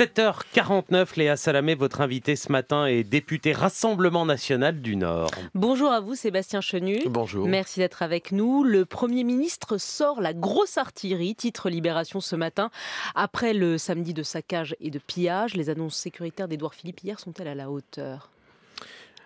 7h49, Léa Salamé, votre invitée ce matin est députée Rassemblement National du Nord. Bonjour à vous Sébastien Chenu. Bonjour. Merci d'être avec nous. Le Premier ministre sort la grosse artillerie, titre Libération ce matin. Après le samedi de saccage et de pillage, les annonces sécuritaires d'Edouard Philippe hier sont-elles à la hauteur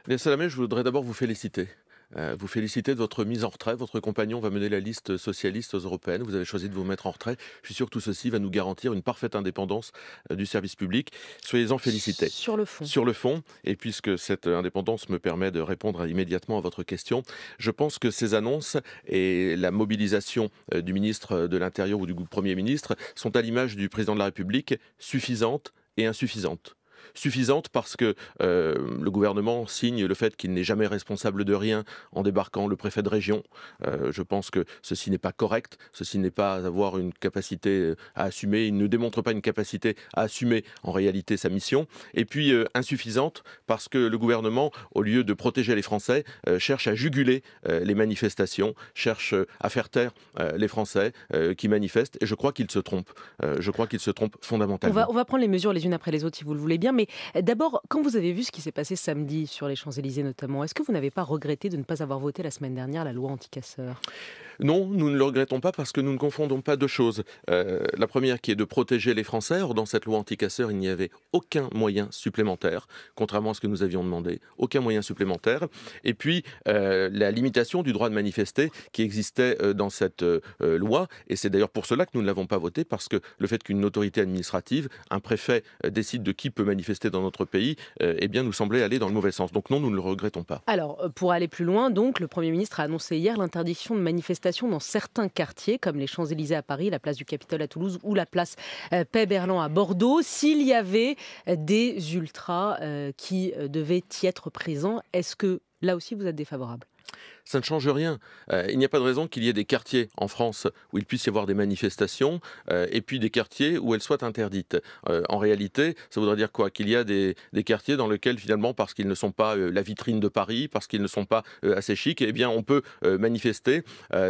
Léa Salamé, je voudrais d'abord vous féliciter. Euh, vous félicitez de votre mise en retrait. Votre compagnon va mener la liste socialiste aux européennes. Vous avez choisi de vous mettre en retrait. Je suis sûr que tout ceci va nous garantir une parfaite indépendance euh, du service public. Soyez-en félicités. Sur le fond. Sur le fond. Et puisque cette indépendance me permet de répondre immédiatement à votre question, je pense que ces annonces et la mobilisation euh, du ministre de l'Intérieur ou du Premier ministre sont à l'image du président de la République suffisantes et insuffisantes suffisante parce que euh, le gouvernement signe le fait qu'il n'est jamais responsable de rien en débarquant le préfet de région. Euh, je pense que ceci n'est pas correct, ceci n'est pas avoir une capacité euh, à assumer, il ne démontre pas une capacité à assumer en réalité sa mission, et puis insuffisante parce que le gouvernement, au lieu de protéger les Français, cherche à juguler les manifestations, cherche à faire taire les Français qui manifestent, et je crois qu'il se trompe. je crois qu'il se trompe fondamentalement. On va, on va prendre les mesures les unes après les autres, si vous le voulez bien, euh, d'abord, quand vous avez vu ce qui s'est passé samedi sur les Champs-Élysées notamment, est-ce que vous n'avez pas regretté de ne pas avoir voté la semaine dernière la loi anticasseur non, nous ne le regrettons pas parce que nous ne confondons pas deux choses. Euh, la première qui est de protéger les Français. Or, dans cette loi anticasseur, il n'y avait aucun moyen supplémentaire, contrairement à ce que nous avions demandé. Aucun moyen supplémentaire. Et puis, euh, la limitation du droit de manifester qui existait euh, dans cette loi. Et c'est d'ailleurs pour cela que nous ne l'avons pas voté, parce que le fait qu'une autorité administrative, un préfet, décide de qui peut manifester dans notre pays, eh bien, nous semblait aller dans le mauvais sens. Donc non, nous ne le regrettons pas. Alors, pour aller plus loin, donc, le Premier ministre a annoncé hier l'interdiction de manifester dans certains quartiers, comme les Champs-Élysées à Paris, la place du Capitole à Toulouse ou la place euh, Pey-Berland à Bordeaux. S'il y avait euh, des ultras euh, qui devaient y être présents, est-ce que là aussi vous êtes défavorable ça ne change rien. Euh, il n'y a pas de raison qu'il y ait des quartiers en France où il puisse y avoir des manifestations euh, et puis des quartiers où elles soient interdites. Euh, en réalité, ça voudrait dire quoi Qu'il y a des, quartiers dans lesquels finalement, parce qu'ils ne sont pas la vitrine de Paris, parce qu'ils ne sont pas assez chics, eh bien on peut manifester.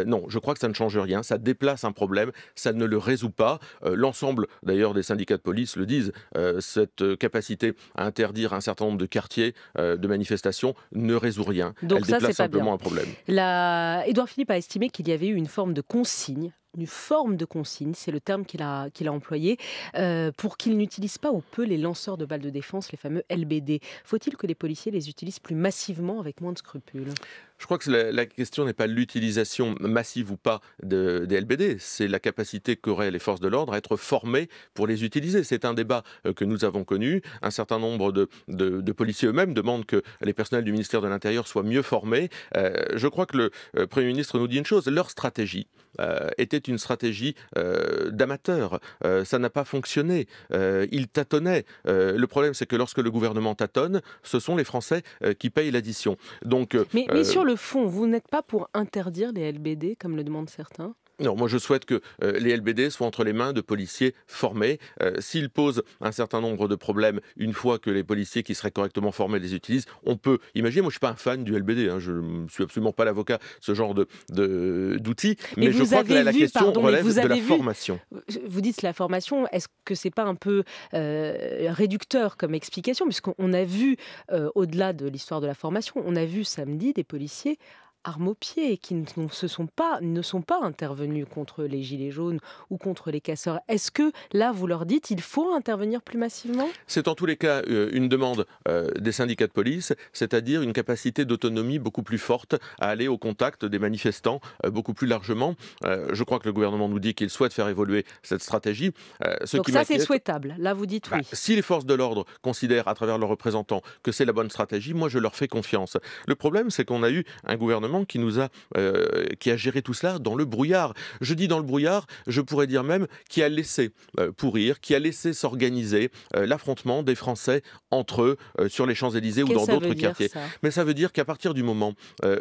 non, je crois que ça ne change rien. Ça déplace un problème, ça ne le résout pas. L'ensemble d'ailleurs des syndicats de police le disent. cette capacité à interdire un certain nombre de quartiers de manifestations ne résout rien. Elle déplace simplement un problème. Edouard Philippe a estimé qu'il y avait eu une forme de consigne une forme de consigne, c'est le terme qu'il a, qu'il a employé, euh, pour qu'ils n'utilisent pas ou peu les lanceurs de balles de défense, les fameux LBD. Faut-il que les policiers les utilisent plus massivement avec moins de scrupules je crois que la, question n'est pas l'utilisation massive ou pas des LBD, c'est la capacité qu'auraient les forces de l'ordre à être formées pour les utiliser. C'est un débat euh, que nous avons connu. Un certain nombre de, policiers eux-mêmes demandent que les personnels du ministère de l'Intérieur soient mieux formés. Euh, je crois que le euh, Premier ministre nous dit une chose, leur stratégie était une stratégie euh, d'amateur. ça n'a pas fonctionné. ils tâtonnaient. le problème, c'est que lorsque le gouvernement tâtonne, ce sont les Français qui payent l'addition. Donc, mais, le fond, vous n'êtes pas pour interdire les LBD, comme le demandent certains non, moi je souhaite que euh, les LBD soient entre les mains de policiers formés. Euh, s'ils posent un certain nombre de problèmes, une fois que les policiers qui seraient correctement formés les utilisent, on peut imaginer. Moi je ne suis pas un fan du LBD, hein, je ne suis absolument pas l'avocat de ce genre de d'outils, mais, je crois que la question relève de la formation. Vous dites la formation, est-ce que c'est pas un peu euh, réducteur comme explication, puisqu'on a vu au-delà de l'histoire de la formation, on a vu samedi des policiers armes pied et qui ne, se sont pas, ne sont pas intervenus contre les Gilets jaunes ou contre les casseurs. Est-ce que là, vous leur dites, il faut intervenir plus massivement C'est en tous les cas euh, une demande euh, des syndicats de police, c'est-à-dire une capacité d'autonomie beaucoup plus forte à aller au contact des manifestants euh, beaucoup plus largement. Je crois que le gouvernement nous dit qu'il souhaite faire évoluer cette stratégie. Ce Donc ça, c'est souhaitable. Là, vous dites bah, oui. si les forces de l'ordre considèrent à travers leurs représentants que c'est la bonne stratégie, moi, je leur fais confiance. Le problème, c'est qu'on a eu un gouvernement qui nous a, euh, qui a géré tout cela dans le brouillard. Je dis dans le brouillard, je pourrais dire même qui a laissé euh, pourrir, qui a laissé s'organiser euh, l'affrontement des Français entre eux sur les Champs-Élysées ou dans d'autres quartiers. Mais ça veut dire qu'à partir du moment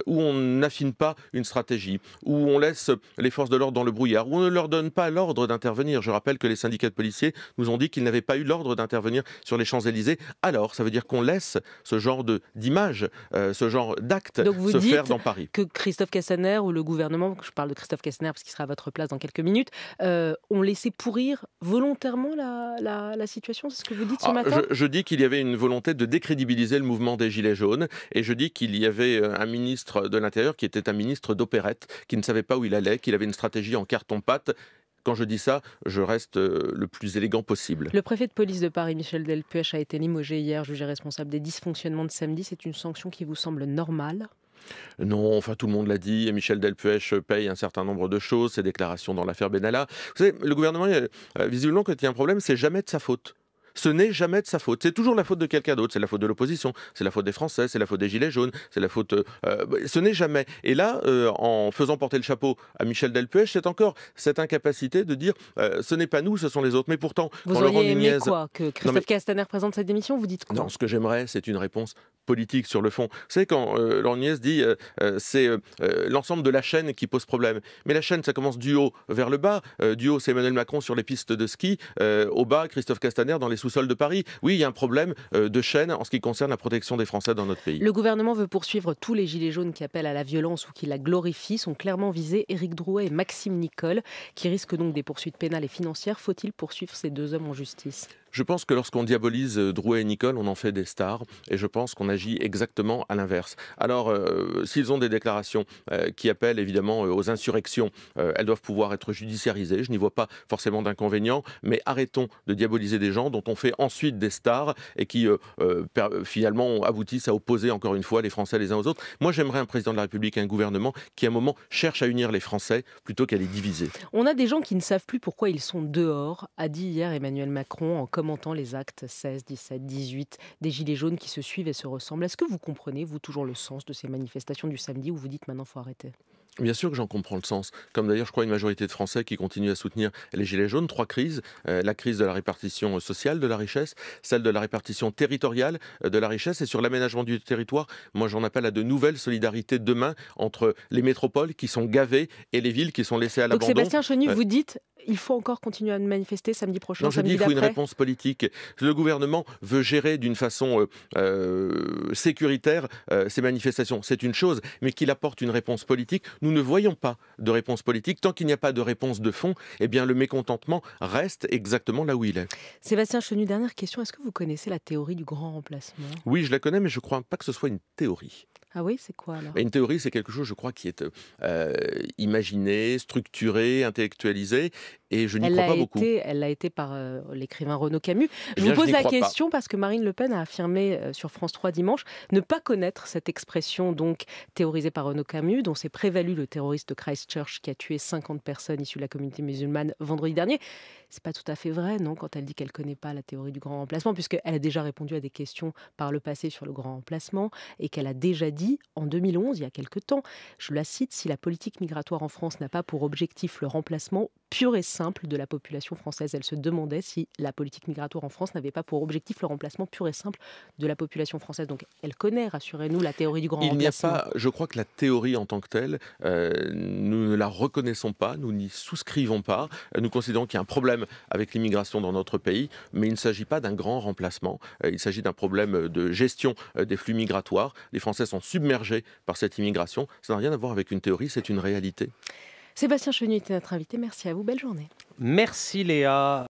où on n'affine pas une stratégie, où on laisse les forces de l'ordre dans le brouillard, où on ne leur donne pas l'ordre d'intervenir, je rappelle que les syndicats de policiers nous ont dit qu'ils n'avaient pas eu l'ordre d'intervenir sur les Champs-Élysées, alors ça veut dire qu'on laisse ce genre d'image, ce genre d'acte se faire dans Paris que Christophe Castaner ou le gouvernement, je parle de Christophe Castaner parce qu'il sera à votre place dans quelques minutes, euh, ont laissé pourrir volontairement la, situation C'est ce que vous dites ce ah, matin je, je, dis qu'il y avait une volonté de décrédibiliser le mouvement des Gilets jaunes et je dis qu'il y avait euh, un ministre de l'Intérieur qui était un ministre d'opérette, qui ne savait pas où il allait, qu'il avait une stratégie en carton-pâte quand je dis ça, je reste euh, le plus élégant possible. Le préfet de police de Paris, Michel Delpech, a été limogé hier, jugé responsable des dysfonctionnements de samedi. C'est une sanction qui vous semble normale non, enfin tout le monde l'a dit, Michel Delpuech paye un certain nombre de choses, ses déclarations dans l'affaire Benalla. Vous savez, le gouvernement, euh, visiblement, quand il y a un problème, c'est jamais de sa faute ce n'est jamais de sa faute. C'est toujours la faute de quelqu'un d'autre. C'est la faute de l'opposition, c'est la faute des Français, c'est la faute des Gilets jaunes, c'est la faute. Euh, euh, bah, ce n'est jamais. Et là, en faisant porter le chapeau à Michel delpuech, c'est encore cette incapacité de dire ce n'est pas nous, ce sont les autres. Mais pourtant, vous quand auriez aimé quoi Que Christophe Castaner présente cette démission Vous dites quoi Non, ce que j'aimerais, c'est une réponse politique sur le fond. c'est quand euh, dit euh, euh, c'est euh, l'ensemble de la chaîne qui pose problème. Mais la chaîne, ça commence du haut vers le bas. du haut, c'est Emmanuel Macron sur les pistes de ski. au bas, Christophe Castaner dans les sous-sols de Paris. Oui, il y a un problème de chaîne en ce qui concerne la protection des Français dans notre pays. Le gouvernement veut poursuivre tous les gilets jaunes qui appellent à la violence ou qui la glorifient. Sont clairement visés Éric Drouet et Maxime Nicole, qui risquent donc des poursuites pénales et financières. Faut-il poursuivre ces deux hommes en justice je pense que lorsqu'on diabolise euh, Drouet et Nicole, on en fait des stars, et je pense qu'on agit exactement à l'inverse. Alors, euh, s'ils ont des déclarations euh, qui appellent évidemment aux insurrections, elles doivent pouvoir être judiciarisées. Je n'y vois pas forcément d'inconvénient, mais arrêtons de diaboliser des gens dont on fait ensuite des stars et qui finalement aboutissent à opposer encore une fois les Français les uns aux autres. Moi, j'aimerais un président de la République, un gouvernement qui à un moment cherche à unir les Français plutôt qu'à les diviser. On a des gens qui ne savent plus pourquoi ils sont dehors, a dit hier Emmanuel Macron en commentant les actes 16, 17, 18 des Gilets jaunes qui se suivent et se ressemblent. Est-ce que vous comprenez, vous, toujours le sens de ces manifestations du samedi où vous dites maintenant faut arrêter Bien sûr que j'en comprends le sens. Comme d'ailleurs, je crois, une majorité de Français qui continue à soutenir les Gilets jaunes. Trois crises. Euh, la crise de la répartition euh, sociale de la richesse, celle de la répartition territoriale euh, de la richesse et sur l'aménagement du territoire. Moi, j'en appelle à de nouvelles solidarités demain entre les métropoles qui sont gavées et les villes qui sont laissées à l'abandon. Donc, Sébastien Chenu, vous dites il faut encore continuer à manifester samedi prochain. Non, samedi dis faut une réponse politique. Le gouvernement veut gérer d'une façon sécuritaire ces manifestations. C'est une chose, mais qu'il apporte une réponse politique. Nous ne voyons pas de réponse politique. Tant qu'il n'y a pas de réponse de fond, eh bien, le mécontentement reste exactement là où il est. Sébastien Chenu, dernière question. Est-ce que vous connaissez la théorie du grand remplacement Oui, je la connais, mais je ne crois pas que ce soit une théorie. Ah oui, c'est quoi alors Une théorie, c'est quelque chose, je crois, qui est euh, imaginé, structuré, intellectualisé, et je n'y pas beaucoup. elle a été par euh, l'écrivain Renaud Camus. Eh je vous pose la question parce que Marine Le Pen a affirmé euh, sur France 3 dimanche ne pas connaître cette expression donc théorisée par Renaud Camus, dont s'est prévalu le terroriste de Christchurch qui a tué 50 personnes issues de la communauté musulmane vendredi dernier. C'est pas tout à fait vrai, non, quand elle dit qu'elle ne connaît pas la théorie du grand remplacement, puisqu'elle a déjà répondu à des questions par le passé sur le grand remplacement et qu'elle a déjà dit en 2011, il y a quelques temps, je la cite, si la politique migratoire en France n'a pas pour objectif le remplacement, pure et simple de la population française. Elle se demandait si la politique migratoire en France n'avait pas pour objectif le remplacement pur et simple de la population française. Donc elle connaît, rassurez-nous, la théorie du grand remplacement. Il n'y a pas, je crois que la théorie en tant que telle, euh, nous ne la reconnaissons pas, nous n'y souscrivons pas. Nous considérons qu'il y a un problème avec l'immigration dans notre pays, mais il ne s'agit pas d'un grand remplacement. Euh, il s'agit d'un problème de gestion euh, des flux migratoires. Les Français sont submergés par cette immigration. Ça n'a rien à voir avec une théorie, c'est une réalité. Sébastien Chenu était notre invité. Merci à vous. Belle journée. Merci Léa.